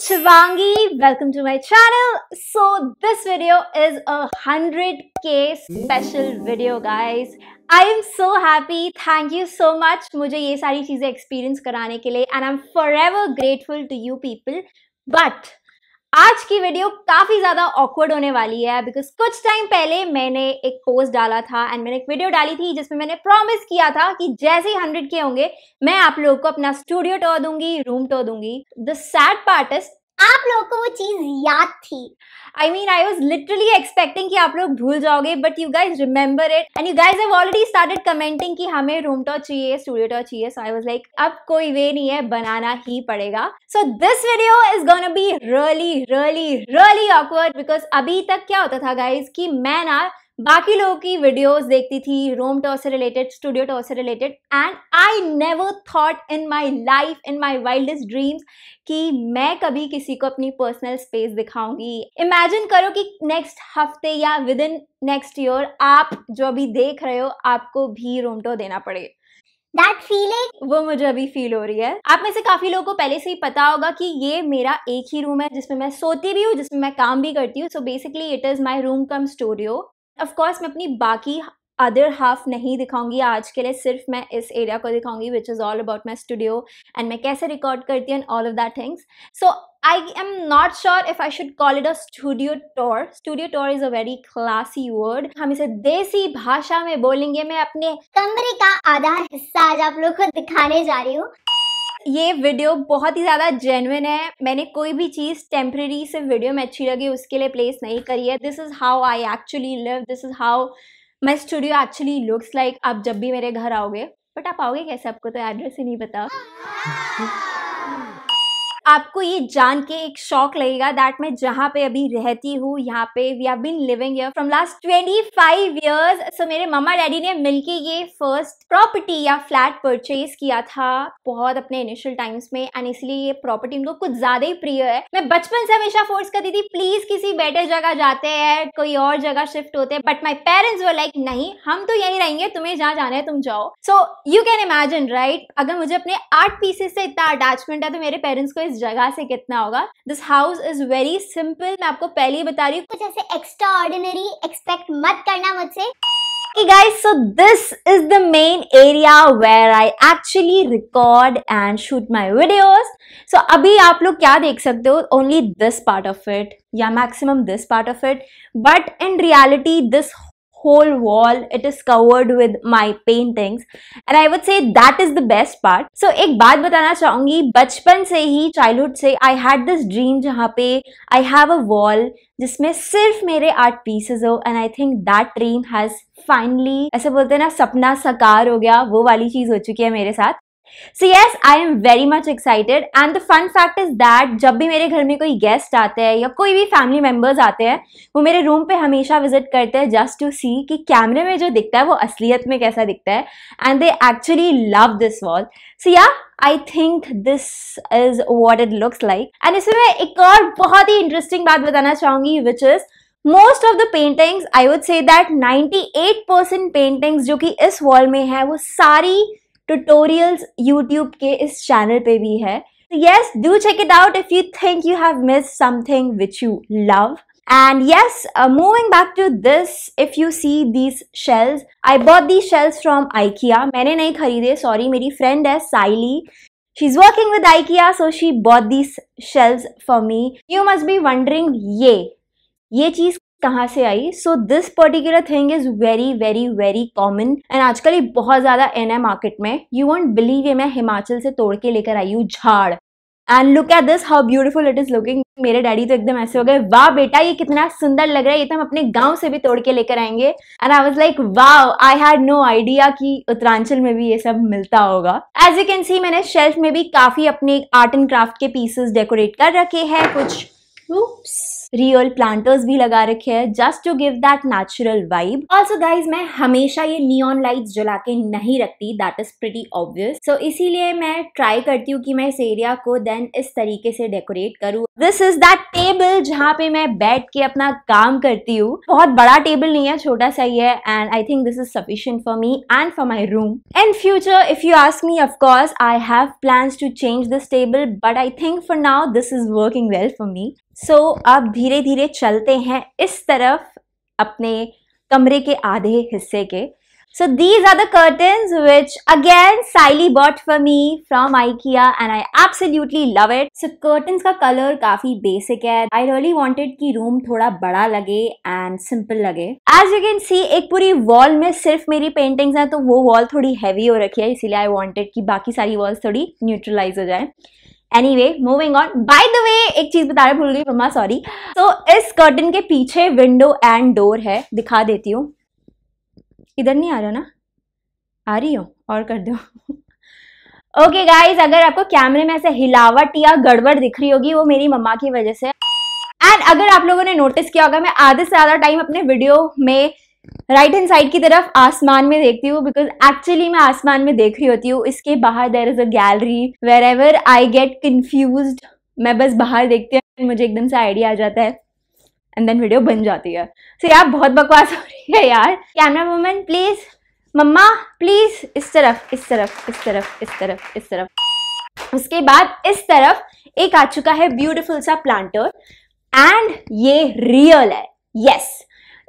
Chivangi. Welcome to my channel. So this video is a 100k special video guys. I am so happy. Thank you so much. Mujhe ye sari cheeze experience karane ke liye. And I'm forever grateful to you people. But आज की video काफी ज्यादा awkward होने वाली है because कुछ time पहले मैंने एक पोस्ट डाला था एंड मैंने एक वीडियो डाली थी जिसमें मैंने प्रॉमिस किया था कि जैसे ही हंड्रेड के होंगे मैं आप लोगों को अपना स्टूडियो टो दूंगी रूम टो दूंगी द सैड पार्टिस्ट आप लोगों को वो चीज याद थी I mean I was literally expecting कि आप लोग भूल जाओगे but you guys remember it and you guys have already started commenting कि हमें रूम टॉच चाहिए स्टूडियो टॉच चाहिए सो आई वॉज लाइक अब कोई वे नहीं है बनाना ही पड़ेगा so this video is gonna be really really really awkward because अभी तक क्या होता था गाइज कि मैं ना बाकी लोगों की वीडियोस देखती थी रोम टॉर से रिलेटेड स्टूडियो टॉर से related and I never thought in my life in my wildest dreams कि मैं कभी किसी को अपनी पर्सनल स्पेस दिखाऊंगी इमेजिन करो कि नेक्स्ट हफ्ते या विद इन नेक्स्ट ईयर आप जो अभी देख रहे हो आपको भी रोम टॉर देना पड़े That feeling. वो मुझे अभी फील हो रही है आप में से काफी लोगों को पहले से ही पता होगा कि ये मेरा एक ही रूम है जिसमें मैं सोती भी हूँ जिसमें मैं काम भी करती हूँ so basically it is my room cum studio of मैं अपनी बाकी अदर हाफ नहीं दिखाऊंगी आज के लिए सिर्फ मैं इस एरिया को दिखाऊंगी which is all about my studio and मैं कैसे रिकॉर्ड करती हूँ all of that things so I am not sure if I should call it a studio tour studio tour is a very classy word हम इसे देसी भाषा में बोलेंगे मैं अपने कमरे का आधा हिस्सा आज आप लोग को दिखाने जा रही हूँ ये वीडियो बहुत ही ज़्यादा जेनविन है मैंने कोई भी चीज़ टेम्प्रेरी से वीडियो में अच्छी लगी उसके लिए प्लेस नहीं करी है this is how I actually live this is how my studio actually looks like आप जब भी मेरे घर आओगे बट आप आओगे कैसे आपको तो एड्रेस ही नहीं पता हाँ। आपको ये जान के एक शौक लगेगा दैट मैं जहाँ पे अभी रहती हूँ यहाँ पे we have been living year from last twenty five years so मेरे मम्मा डैडी ने मिलके ये फर्स्ट प्रॉपर्टी या फ्लैट परचेज किया था बहुत अपने इनिशियल टाइम्स में एंड इसलिए ये प्रॉपर्टी उनको कुछ ज्यादा ही प्रिय है मैं बचपन से हमेशा फोर्स करती थी प्लीज किसी बेटर जगह जाते हैं कोई और जगह शिफ्ट होते हैं बट माई पेरेंट्स वो लाइक नहीं हम तो यही रहेंगे तुम्हें जहाँ जाना है तुम जाओ so you can imagine right अगर मुझे अपने आर्ट पीसेस से इतना अटैचमेंट है तो मेरे पेरेंट्स को इस इस जगह से कितना होगा this house is very simple मैं आपको पहले ही बता रही हूँ कुछ ऐसे एक्स्ट्रा ऑर्डिनरी एक्सपेक्ट मत करना मुझसे Hey guys, so this is the main area where I actually record and shoot my videos. So अभी आप लोग क्या देख सकते हो Only this part of it या maximum this part of it. But in reality, this whole wall it is covered with my paintings and i would say that is the best part so ek baat batana chahungi bachpan se hi childhood se i had this dream jahan pe i have a wall जिसमें सिर्फ मेरे art pieces हो and I think that dream has finally ऐसे बोलते हैं ना सपना साकार हो गया वो वाली चीज हो चुकी है मेरे साथ so yes I am very much excited and the fun fact is that जब भी मेरे घर में कोई गेस्ट आते हैं या कोई भी फैमिली मेम्बर्स आते हैं वो मेरे रूम पे हमेशा विजिट करते हैं जस्ट टू सी कि कैमरे में जो दिखता है वो असलियत में कैसा दिखता है and they actually love this wall so yeah I think this is what it looks like and इसमें मैं एक और बहुत ही इंटरेस्टिंग बात बताना चाहूंगी which is most of the paintings I would say that 98 percent paintings जो कि इस वॉल में है वो सारी ट्यूटोरियल्स यूट्यूब के इस चैनल पे भी है yes do check it out if you think you have miss something which you love and yes moving back to this if you see these shelves I bought the shelves from IKEA मैंने नहीं खरीदे sorry मेरी friend है Saili she is working with IKEA so she bought these shelves for me you must be wondering ये ये चीज कहाँ से आई so this particular thing is very very very common and आजकल ये बहुत ज्यादा एन है मार्केट में यू वॉन्ट बिलीव ये मैं हिमाचल से तोड़ के लेकर आई हूँ झाड़ and look at this how beautiful it is looking मेरे डैडी तो एकदम ऐसे हो गए वाह बेटा ये कितना सुंदर लग रहा है ये तो हम अपने गांव से भी तोड़ के लेकर आएंगे एंड आई वॉज लाइक वाह आई हैड नो आइडिया कि उत्तरांचल में भी ये सब मिलता होगा एज यू कैन सी मैंने शेल्फ में भी काफी अपने आर्ट एंड क्राफ्ट के पीसेस डेकोरेट कर रखे हैं कुछ Oops. रियल प्लांटर्स भी लगा रखे हैं just to give that natural vibe also guys मैं हमेशा ये नियॉन लाइट्स जला के नहीं रखती that is pretty obvious so इसीलिए मैं ट्राई करती हूँ कि मैं इस एरिया को देन इस तरीके से डेकोरेट करूँ दिस इज दैट टेबल जहाँ पे मैं बैठ के अपना काम करती हूँ बहुत बड़ा टेबल नहीं है छोटा सा ही है and I think this is sufficient for me and for my room in future if you ask me of course I have plan to change this table but I think for now this is working well for me so अब धीरे धीरे चलते हैं इस तरफ अपने कमरे के आधे हिस्से के so these are the curtain which again Saili bought for me from IKEA and I absolutely love it so curtain का कलर काफी बेसिक है आई रियली वॉन्टेड की रूम थोड़ा बड़ा लगे एंड सिंपल लगे एज यू कैन सी एक पूरी वॉल में सिर्फ मेरी पेंटिंग्स हैं तो वो वॉल थोड़ी हैवी हो रखी है इसीलिए आई वॉन्टेड की बाकी सारी वॉल्स थोड़ी न्यूट्रलाइज हो जाए anyway moving on by the way एक चीज बताना भूल गई मम्मा सॉरी तो इस कर्टन के पीछे विंडो एंड डोर है दिखा देती हूँ इधर नहीं आ रहा ना आ रही हो और कर दो ओके गाइज अगर आपको कैमरे में ऐसे हिलावट या गड़बड़ दिख रही होगी वो मेरी मम्मा की वजह से एंड अगर आप लोगों ने नोटिस किया होगा मैं आधे से ज़्यादा टाइम अपने वीडियो में राइट हैंड साइड की तरफ आसमान में देखती हूँ बिकॉज एक्चुअली मैं आसमान में देख रही होती हूँ इसके बाहर there is a gallery wherever I get confuse मैं बस बाहर देखती हूँ मुझे एकदम से आइडिया आ जाता है एंड देन वीडियो बन जाती है सो so, यार बहुत बकवास हो रही है यार camera woman please mama please इस तरफ इस तरफ इस तरफ इस तरफ इस तरफ उसके बाद इस तरफ एक आ चुका है ब्यूटिफुल सा प्लांटर एंड ये रियल है यस yes.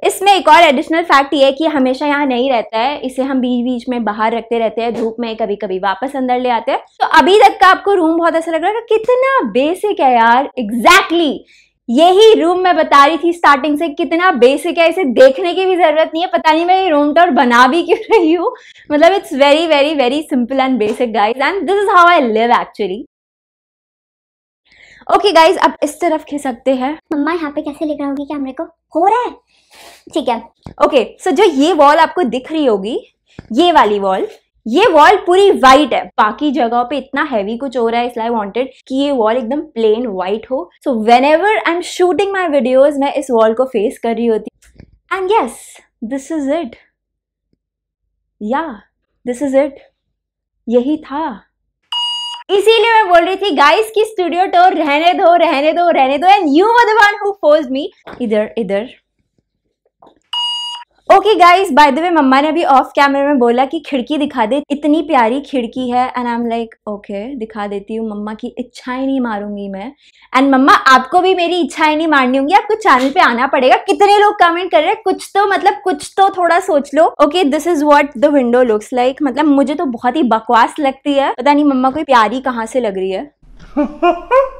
इसमें एक और एडिशनल फैक्ट ये है कि हमेशा यहाँ नहीं रहता है इसे हम बीच बीच में बाहर रखते रहते हैं धूप में कभी कभी वापस अंदर ले आते हैं तो अभी तक का आपको रूम बहुत अच्छा लग रहा है तो कितना बेसिक है यार एग्जैक्टली exactly. यही रूम मैं बता रही थी स्टार्टिंग से कितना बेसिक है इसे देखने की भी जरूरत नहीं है पता नहीं मैं ये रूम टूर तो बना भी क्यों रही हूँ मतलब it's very very very simple and basic guys and this is how I live actually okay guys अब इस तरफ खिसकते हैं मम्मा यहाँ पे कैसे रहा होगी कैमरे को हो रहा है ठीक है ओके सो जो ये वॉल आपको दिख रही होगी ये वाली वॉल ये वॉल पूरी व्हाइट है बाकी जगह पे इतना हैवी कुछ हो रहा है इसलिए वांटेड कि ये वॉल एकदम प्लेन व्हाइट हो so whenever I am shooting my videos मैं इस वॉल को फेस कर रही होती and yes this is it yeah this is it यही था इसीलिए मैं बोल रही थी गाइस की स्टूडियो टोर रहने दो रहने दो रहने दो and you one who force me इधर इधर okay guys by the way mama ने अभी ऑफ कैमरे में बोला कि खिड़की दिखा दे इतनी प्यारी खिड़की है and I am like okay दिखा देती हूँ मम्मा की इच्छाएं नहीं मारूंगी मैं एंड मम्मा आपको भी मेरी इच्छा ही नहीं मारनी होंगी आपको चैनल पे आना पड़ेगा कितने लोग कमेंट कर रहे हैं कुछ तो मतलब कुछ तो थोड़ा सोच लो okay this is what the window looks like मतलब मुझे तो बहुत ही बकवास लगती है पता नहीं मम्मा कोई प्यारी कहाँ से लग रही है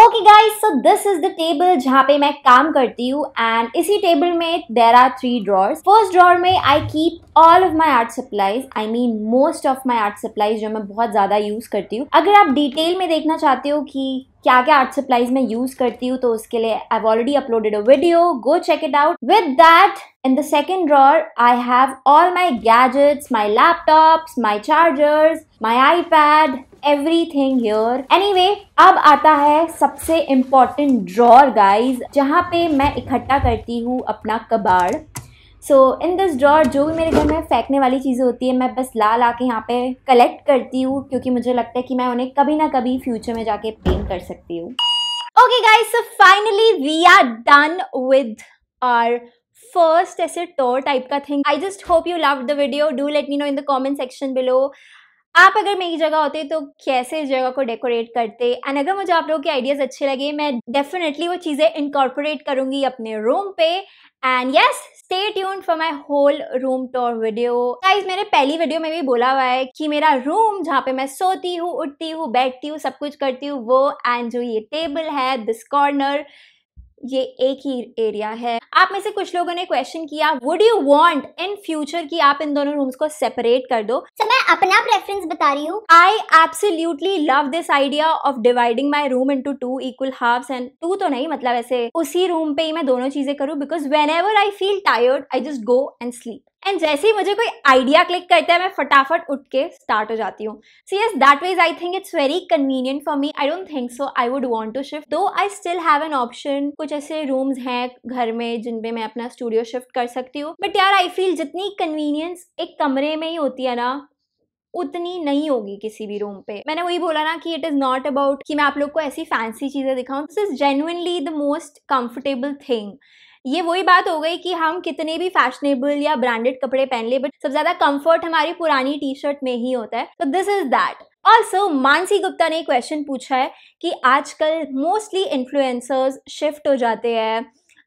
okay guys so this is the table जहाँ पे मैं काम करती हूँ एंड इसी टेबल में there are three drawers first drawer में I keep all of my art supplies I mean most of my art supplies जो मैं बहुत ज्यादा यूज करती हूँ अगर आप डिटेल में देखना चाहते हो कि क्या क्या आर्ट सप्लाईज मैं यूज करती हूँ तो उसके लिए I already uploaded a video go check it out with that in the second drawer I have all my gadgets my laptops, my chargers my I everything anyway अब आता है सबसे इम्पोर्टेंट ड्रॉर गाइज जहाँ पे मैं इकट्ठा करती हूँ अपना कबाड़ सो इन दिस ड्रॉर जो भी मेरे घर में फेंकने वाली चीज़ें होती है मैं बस ला ला के यहाँ पे कलेक्ट करती हूँ क्योंकि मुझे लगता है कि मैं उन्हें कभी ना कभी फ्यूचर में जाके पेंट कर सकती हूँ okay guys so finally we are done with our first ऐसे टोर टाइप का thing I just hope you love the video do let me know in the comment section below आप अगर मेरी जगह होते तो कैसे इस जगह को डेकोरेट करते एंड अगर मुझे आप लोगों के आइडियाज अच्छे लगे मैं डेफिनेटली वो चीजें इनकॉर्पोरेट करूंगी अपने रूम पे and yes stay tuned for my whole room tour video guys मैंने पहली वीडियो में भी बोला हुआ है कि मेरा रूम जहाँ पे मैं सोती हूँ उठती हूँ बैठती हूँ सब कुछ करती हूँ वो एंड जो ये टेबल है दिस कॉर्नर ये एक ही एरिया है आप में से कुछ लोगों ने क्वेश्चन किया would you want in future कि आप इन दोनों रूम्स को सेपरेट कर दो so, मैं अपना प्रेफरेंस बता रही हूँ I absolutely love this idea of dividing my room into two equal half and too तो नहीं मतलब ऐसे उसी रूम पे ही मैं दोनों चीजें करूँ because whenever I feel tired I just go and sleep and जैसे ही मुझे कोई आइडिया क्लिक करता है मैं फटाफट उठ के स्टार्ट हो जाती हूँ see yes that way I think it's very convenient for me I don't think so I would want to shift though I still have an option कुछ ऐसे रूम्स हैं घर में जिनपे मैं अपना स्टूडियो शिफ्ट कर सकती हूँ बट यार आई फील जितनी कन्वीनियंस एक कमरे में ही होती है ना उतनी नहीं होगी किसी भी रूम पे मैंने वही बोला ना कि इट इज़ नॉट अबाउट कि मैं आप लोग को ऐसी फैंसी चीज़ें दिखाऊं this is genuinely the most comfortable thing ये वही बात हो गई कि हम कितने भी फैशनेबल या ब्रांडेड कपड़े पहन ले बट सबसे ज्यादा कंफर्ट हमारी पुरानी टी शर्ट में ही होता है तो this is that also Mansi Gupta ने क्वेश्चन पूछा है कि आजकल मोस्टली इन्फ्लुएंसर्स शिफ्ट हो जाते हैं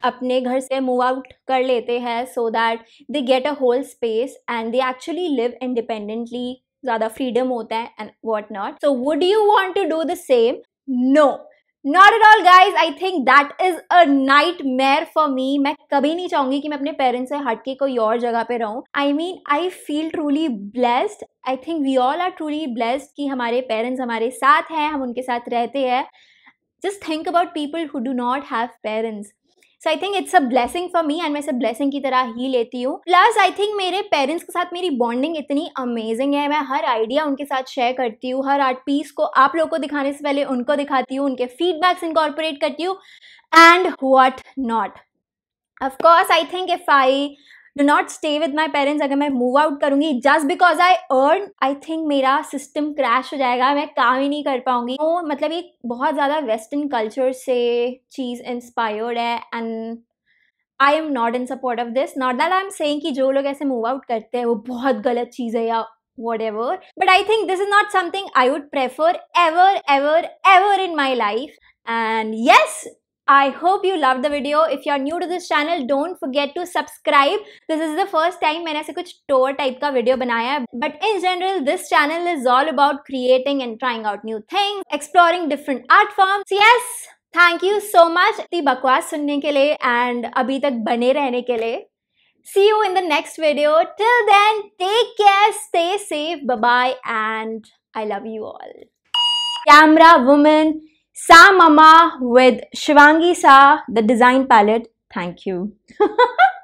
अपने घर से मूव आउट कर लेते हैं so that they get a whole space and they actually live independently ज़्यादा फ्रीडम होता है and what not so would you want to do the same no not at all guys I think that is a nightmare for me मैं कभी नहीं चाहूंगी कि मैं अपने पेरेंट्स से हटके कोई और जगह पे रहूं I mean I feel truly blessed I think we all are truly blessed कि हमारे पेरेंट्स हमारे साथ हैं हम उनके साथ रहते हैं just think about people who do not have parents so I think it's a blessing for me and मैं सब ब्लेसिंग की तरह ही लेती हूँ प्लस आई थिंक मेरे पेरेंट्स के साथ मेरी बॉन्डिंग इतनी अमेजिंग है मैं हर आइडिया उनके साथ शेयर करती हूँ हर आर्ट पीस को आप लोग को दिखाने से पहले उनको दिखाती हूँ उनके फीडबैक्स इनकॉर्पोरेट करती हूँ and what not of course I think if I do not stay with my parents अगर मैं मूव आउट करूंगी just because I earn I think मेरा सिस्टम क्रैश हो जाएगा मैं काम ही नहीं कर पाऊंगी तो मतलब एक बहुत ज़्यादा वेस्टर्न कल्चर से चीज़ इंस्पायर्ड है and I am not in support of this not that I am saying कि जो लोग ऐसे मूव आउट करते हैं वो बहुत गलत चीज़ है या whatever but I think this is not something I would prefer ever ever ever in my life and yes I hope you loved the video. If you are new to this channel, don't forget to subscribe. This is the first time I have made a tour type का video But in general, this channel is all about creating and trying out new things, exploring different art forms. Yes, thank you so much the बकवास सुनने के and अभी तक बने रहने के See you in the next video. Till then, take care, stay safe, bye bye, and I love you all. Camera woman. Sa Mama with Shivangi Sa, the design palette. Thank you.